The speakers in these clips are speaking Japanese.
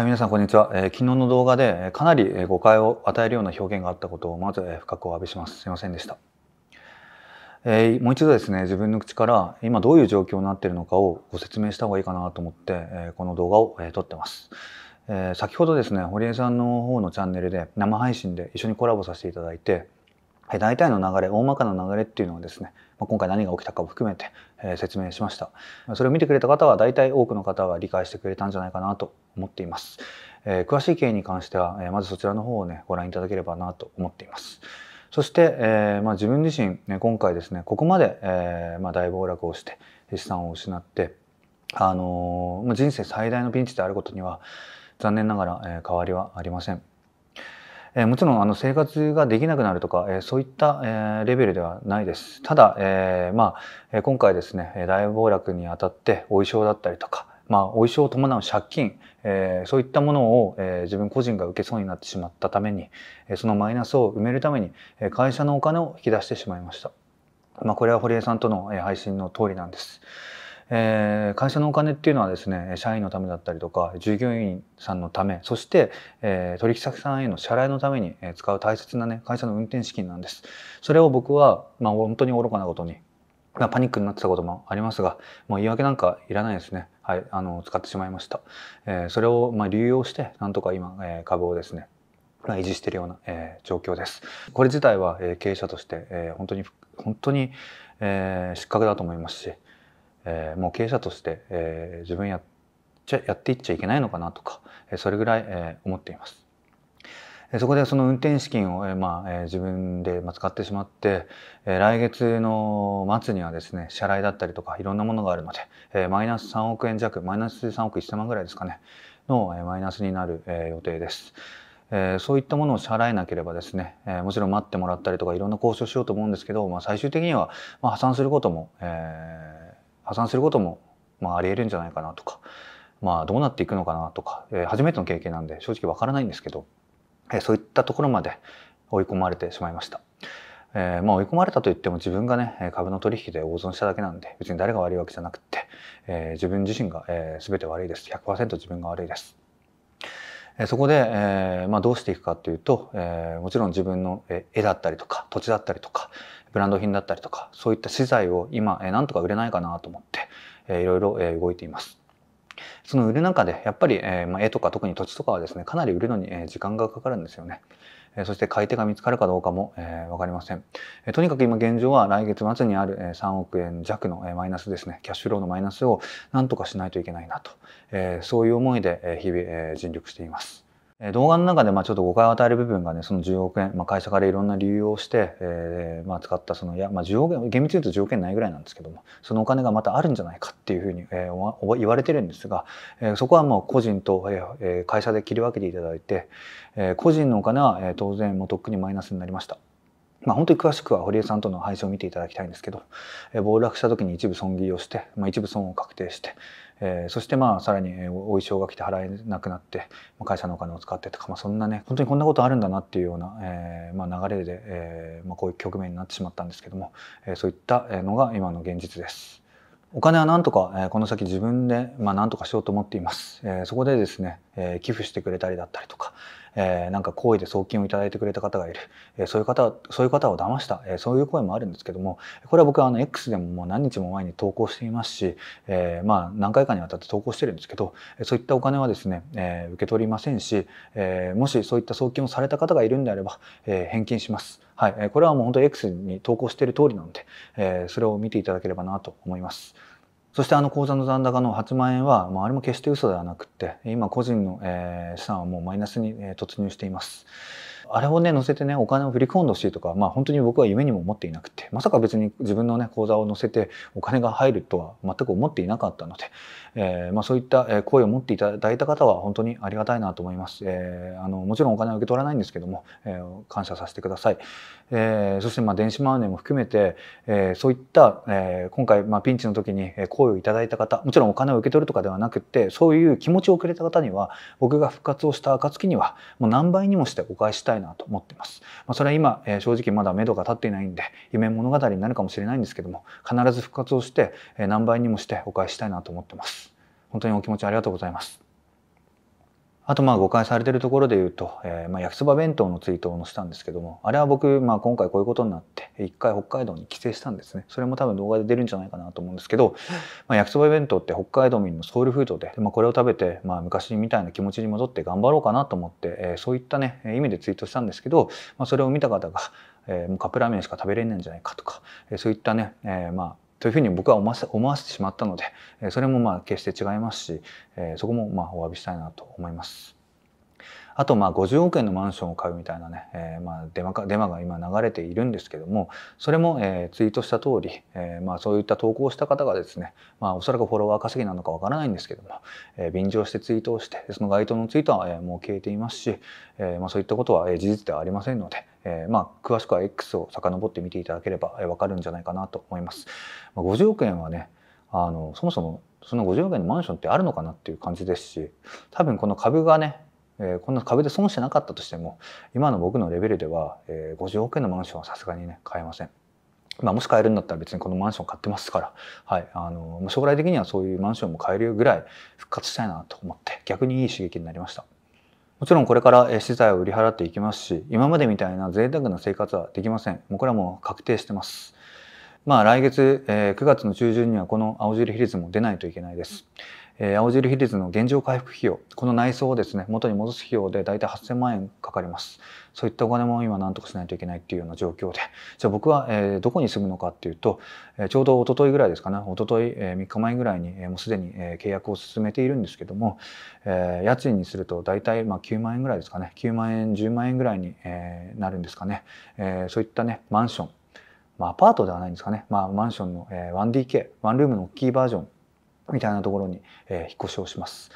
はい、皆さんこんにちは、えー、昨日の動画でかなり誤解を与えるような表現があったことをまず深くお詫びします。すいませんでした。えー、もう一度ですね、自分の口から今どういう状況になっているのかをご説明した方がいいかなと思って、えー、この動画を、え撮ってます。え先ほどですね、堀江さんの方のチャンネルで生配信で一緒にコラボさせていただいて、大体の流れ大まかな流れっていうのはですね今回何が起きたかを含めて説明しましたそれを見てくれた方は大体多くの方は理解してくれたんじゃないかなと思っています詳しい経緯に関してはまずそちらの方をねご覧いただければなと思っていますそして、えーまあ、自分自身、ね、今回ですねここまで、えーまあ、大暴落をして資産を失ってあのー、人生最大のピンチであることには残念ながら、えー、変わりはありません。えもちろんあの生活ができなくなるとか、えそういった、えレベルではないです。ただ、えまあ、今回ですね大暴落にあたってお衣装だったりとか、まあ、お衣装を伴う借金、えそういったものを、え自分個人が受けそうになってしまったために、えそのマイナスを埋めるために会社のお金を引き出してしまいました。まあ、これは堀江さんとの配信の通りなんです。えー、会社のお金っていうのはですね社員のためだったりとか従業員さんのためそして、えー、取引先さんへの支払いのために使う大切なね会社の運転資金なんですそれを僕は、まあ、本当に愚かなことに、まあ、パニックになってたこともありますがもう言い訳なんかいらないですねはいあの使ってしまいました、えー、それをまあ流用してなんとか今、えー、株をですね維持しているような、えー、状況です。これ自体は、えー、経営者として、えー、本当に本当に、えー、失格だと思いますし、えー、もう経営者として、えー、自分やっちゃやっていっちゃいけないのかなとか、えー、それぐらい、えー、思っています。そこでその運転資金を、まあ、自分で使ってしまって来月の末にはですね支払いだったりとかいろんなものがあるのでマイナス3億円弱マイナス3億1000万ぐらいですかねのマイナスになる予定です。そういったものを支払えなければですねもちろん待ってもらったりとかいろんな交渉しようと思うんですけど、まあ、最終的には破産することも、えー破産することも、まあ、ありえるんじゃないかなとか、まあ、どうなっていくのかなとか、えー、初めての経験なんで正直わからないんですけど、えー、そういったところまで追い込まれてしまいました。えー、まあ追い込まれたといっても自分がね株の取引で大損しただけなんで別に誰が悪いわけじゃなくて、えー、自分自身が、えー、全て悪いです100%自分が悪いですそこで、えーまあ、どうしていくかというと、えー、もちろん自分の絵だったりとか土地だったりとかブランド品だったりとかそういった資材を今、えー、なんとか売れないかなと思って、えー、いろいろ、えー、動いています。その売る中でやっぱり、えーまあ、絵とか特に土地とかはですねかなり売るのに、え時間がかかるんですよね。そして買い手が見つかるかどうかも、えー、分かりません、えとにかく今現状は来月末にある、え3億円弱の、えマイナスですねキャッシュローのマイナスを何とかしないといけないなと、えそういう思いで、え日々、え尽力しています。動画の中でまあちょっと誤解を与える部分がねその10億円、まあ、会社からいろんな理由をして、えーまあ、使ったそのいや、まあ、10億円厳密に言うと10億円ないぐらいなんですけどもそのお金がまたあるんじゃないかっていうふうに、えー、言われてるんですが、えー、そこはもう個人と、えー、会社で切り分けていただいて、えー、個人のお金は、え当然もうとっくにマイナスになりました。まあ、本当に詳しくは堀江さんとの配信を見ていただきたいんですけど、えー、暴落した時に一部損切りをして、まあ、一部損を確定して、えー、そしてまあさらにお衣装が来て払えなくなって、まあ、会社のお金を使ってとか、まあ、そんなね本当にこんなことあるんだなっていうような、えーまあ、流れで、えーまあ、こういう局面になってしまったんですけども、えー、そういったのが今の現実です。お金はなんとか、えー、この先自分で、まあ、なんとかしようと思っています。えー、そこでですね、えー、寄付してくれたりだったりとか、えー、なんか好意で送金を頂いてくれた方がいる、えー、そういう方そういう方を騙した、えー、そういう声もあるんですけどもこれは僕はあの X でももう何日も前に投稿していますし、えー、まあ何回かにわたって投稿してるんですけどそういったお金はですね、えー、受け取りませんし、えー、もしそういった送金をされた方がいるんであれば、えー、返金します。はい、これはもう本当 X に投稿している通りなので、えー、それを見ていただければなと思います。そしてあの口座の残高の8万円は、まあ、あれも決して嘘ではなくて今個人の資産はもうマイナスに突入しています。あれをね、載せてね、お金を振り込んでほしいとか、まあ本当に僕は夢にも思っていなくて、まさか別に自分のね、口座を載せてお金が入るとは全く思っていなかったので、えー、まあそういった声を持っていただいた方は本当にありがたいなと思います。えー、あの、もちろんお金は受け取らないんですけども、えー、感謝させてください。えー、そしてまあ電子マネーも含めて、えー、そういった、えー、今回まあピンチの時に声をいただいた方、もちろんお金を受け取るとかではなくて、そういう気持ちをくれた方には、僕が復活をした暁には、もう何倍にもしてお返ししたいいなと思ってます。まあ、それは今、えー、正直まだ目処が立っていないんで夢物語になるかもしれないんですけども必ず復活をして、えー、何倍にもしてお返ししたいなと思ってます。本当にお気持ちありがとうございます。あとまあ誤解されてるところで言うと、えー、まあ焼きそば弁当のツイートを載せたんですけどもあれは僕、まあ、今回こういうことになって一回北海道に帰省したんですねそれも多分動画で出るんじゃないかなと思うんですけど、まあ、焼きそば弁当って北海道民のソウルフードで、まあ、これを食べて、まあ、昔みたいな気持ちに戻って頑張ろうかなと思って、えー、そういったね意味でツイートしたんですけど、まあ、それを見た方が、えー、もうカップラーメンしか食べれないんじゃないかとか、えー、そういったね、えー、まあというふうに僕は思わせ思わせてしまったので、それもまあ決して違いますし、そこもまあお詫びしたいなと思います。あとまあ50億円のマンションを買うみたいなね、えー、まあデマかデマが今流れているんですけどもそれも、えー、ツイートした通り、えー、まあそういった投稿をした方がですね、まあ、おそらくフォロワー稼ぎなのかわからないんですけども、えー、便乗してツイートをしてその該当のツイートは、えー、もう消えていますし、えーまあ、そういったことは、えー、事実ではありませんので、えー、まあ詳しくは X を遡って見ていただければ、えー、わかるんじゃないかなと思います。まあ、50億円はねあのそもそもその50億円のマンションってあるのかなっていう感じですし多分この株がねえー、こんな壁で損してなかったとしても今の僕のレベルでは、えー、50億円のマンションはさすがにね買えません。まあ、もし買えるんだったら別にこのマンション買ってますから、はい、あの将来的にはそういうマンションも買えるぐらい復活したいなと思って逆にいい刺激になりました。もちろんこれから資材を売り払っていきますし今までみたいな贅沢な生活はできませんもうこれはもう確定してますまあ来月、えー、9月の中旬にはこの青汁比率も出ないといけないです、えー、青汁比率の現状回復費用この内装をですね元に戻す費用で大体8000万円かかりますそういったお金も今何とかしないといけないっていうような状況でじゃあ僕は、えどこに住むのかっていうと、えちょうど一昨日ぐらいですかね一昨日、え3日前ぐらいに、えもうすでに、え契約を進めているんですけども、え家賃にすると大体、まあ、9万円ぐらいですかね9万円10万円ぐらいに、えなるんですかね、えそういったねマンションまあ、アパートではないんですかね、まあ、マンションの、えー、1DK、ワンルームの大きいバージョンみたいなところに、え引っ越しをします。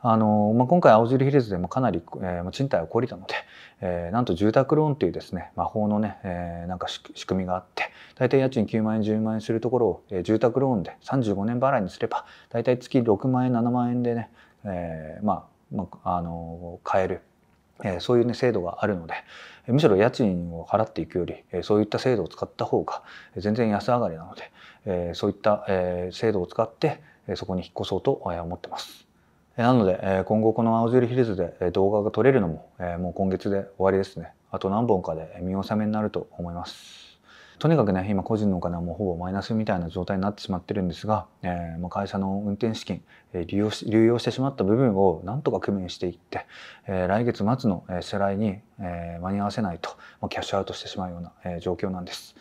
あのまあ、今回青汁ヒルズでもかなり、えー、賃貸は懲りたので、えー、なんと住宅ローンというですね魔法のね、えー、なんか仕組みがあって大体家賃9万円10万円するところを、えー、住宅ローンで35年払いにすれば大体月6万円7万円でね、えー、まあ、まあ、あの買えるえそういう、ね、制度があるので、えむしろ家賃を払っていくより、えそういった制度を使った方が全然安上がりなので、えそういった、え制度を使って、そこに引っ越そうと思ってます。なので、今後この青汁ヒルズで動画が撮れるのも、もう今月で終わりですね。あと何本かで見納めになると思います。とにかくね、今個人のお金はもうほぼマイナスみたいな状態になってしまってるんですが、えー、まあ会社の運転資金、流用し流用してしまった部分をなんとか工面していって、えー、来月末の支払いに、えー、間に合わせないと、まあ、キャッシュアウトしてしまうような状況なんです。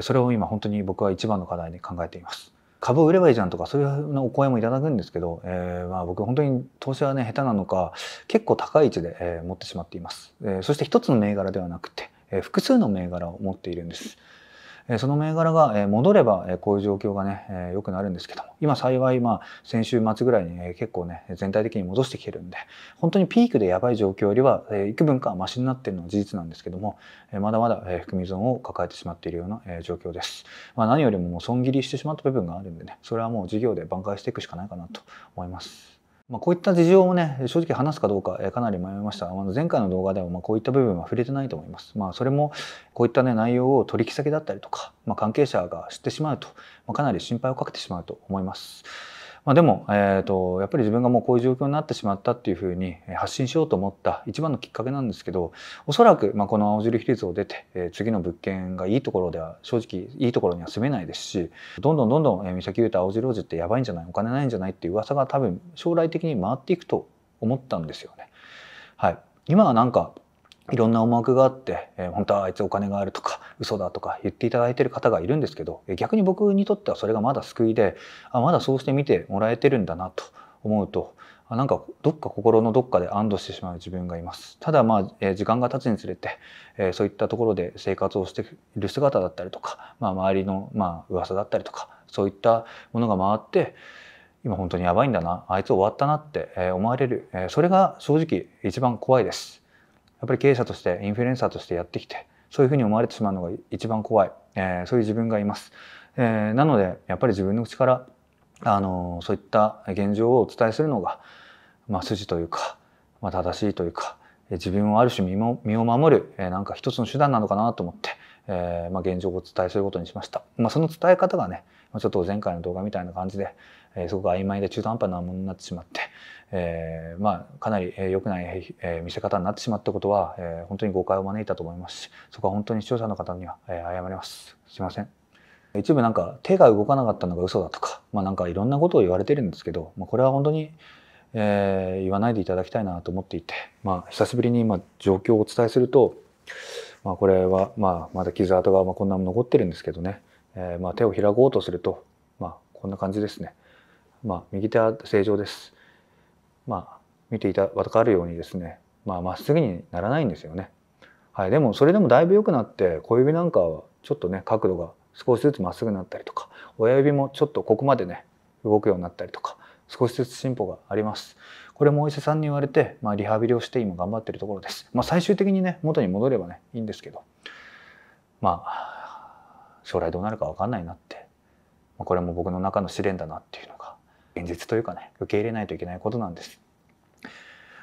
それを今本当に僕は一番の課題に考えています。株を売ればいいじゃんとかそういうお声もいただくんですけど、えー、まあ僕本当に投資はね下手なのか結構高い位置で、えー、持ってしまっています、えー、そして一つの銘柄ではなくて、えー、複数の銘柄を持っているんですその銘柄が戻ればこういう状況がね良くなるんですけども今幸いまあ先週末ぐらいに結構ね全体的に戻してきてるんで本当にピークでやばい状況よりは幾分かマシになってるのは事実なんですけどもまだまだ含み損を抱えてしまっているような状況です。まあ、何よりももう損切りしてしまった部分があるんでねそれはもう事業で挽回していくしかないかなと思います。まあ、こういった事情をね正直話すかどうか、えかなり迷いましたあの前回の動画でもまあこういった部分は触れてないと思います、まあ、それもこういった、ね、内容を取引先だったりとか、まあ、関係者が知ってしまうと、まあ、かなり心配をかけてしまうと思います。まあ、でも、えーと、やっぱり自分がもうこういう状況になってしまったっていうふうに発信しようと思った一番のきっかけなんですけどおそらく、まあ、この青汁比率を出て、え次の物件がいいところでは正直いいところには住めないですしどんどんどんどん、えー、三崎優太青汁王子ってやばいんじゃないお金ないんじゃないっていう噂が多分将来的に回っていくと思ったんですよね。はい、今はなんかいろんな思惑があって、えー、本当はあいつお金があるとか嘘だとか言っていただいてる方がいるんですけど逆に僕にとってはそれがまだ救いであまだそうして見てもらえてるんだなと思うとなんかどっか心のどっかで安堵してしまう自分がいますただまあ、えー、時間が経つにつれて、えー、そういったところで生活をしている姿だったりとか、まあ、周りのまあ噂だったりとかそういったものが回って今本当にやばいんだなあいつ終わったなって思われる、えそれが正直一番怖いです。やっぱり経営者としてインフルエンサーとしてやってきてそういうふうに思われてしまうのが一番怖い、えー、そういう自分がいます。えー、なのでやっぱり自分の口からあのそういった現状をお伝えするのが、まあ、筋というか、まあ、正しいというか自分をある種身も身を守る、えー、なんか一つの手段なのかなと思って、えーまあ、現状をお伝えすることにしました。まあ、その伝え方がねちょっと前回の動画みたいな感じで、えー、すごく曖昧で中途半端なものになってしまって、えー、まあ、かなり良くない、え見せ方になってしまったことは、え本当に誤解を招いたと思いますしそこは本当に視聴者の方には、え謝りますすいません一部なんか手が動かなかったのが嘘だとか、まあ、なんかいろんなことを言われてるんですけど、まあ、これは本当に、え言わないでいただきたいなと思っていて、まあ、久しぶりに今状況をお伝えすると、まあ、これは、まあ、まだ傷跡がこんなも残ってるんですけどね、えまあ、手を開こうとすると、まあ、こんな感じですね。まあ、右手は正常です。まあ、見ていた分かるようにですねまあ、まっすぐにならないんですよね。はい、でもそれでもだいぶ良くなって小指なんかはちょっとね角度が少しずつまっすぐになったりとか親指もちょっとここまでね動くようになったりとか少しずつ進歩があります。これもお医者さんに言われて、まあ、リハビリをして今頑張ってるところです。まあ、最終的にね元に戻ればねいいんですけどまあ将来どうなるか分かんないなって、まあ、これも僕の中の試練だなっていうの現実というかね受け入れないといけないことなんです。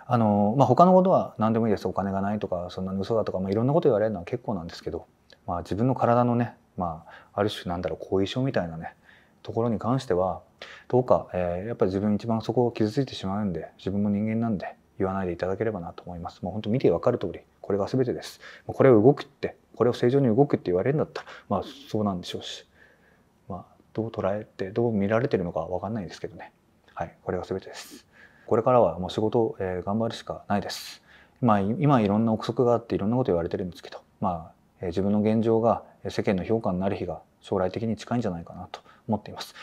あのまあ、他のことは何でもいいですお金がないとかそんなの嘘だとか、まあ、いろんなこと言われるのは結構なんですけど、まあ、自分の体のね、まあ、ある種なんだろう後遺症みたいなねところに関してはどうか、えー、やっぱり自分一番そこを傷ついてしまうんで自分も人間なんで言わないでいただければなと思います。もう本当見て分かる通りこれが全てです。これを動くってこれを正常に動くって言われるんだったらまあそうなんでしょうし。どう捉えてどう見られてるのかわかんないですけどねはいこれが全てですこれからはもう仕事、を、えー、頑張るしかないですまあ、今いろんな憶測があっていろんなこと言われてるんですけど、まあ、え自分の現状が世間の評価になる日が将来的に近いんじゃないかなと思っています。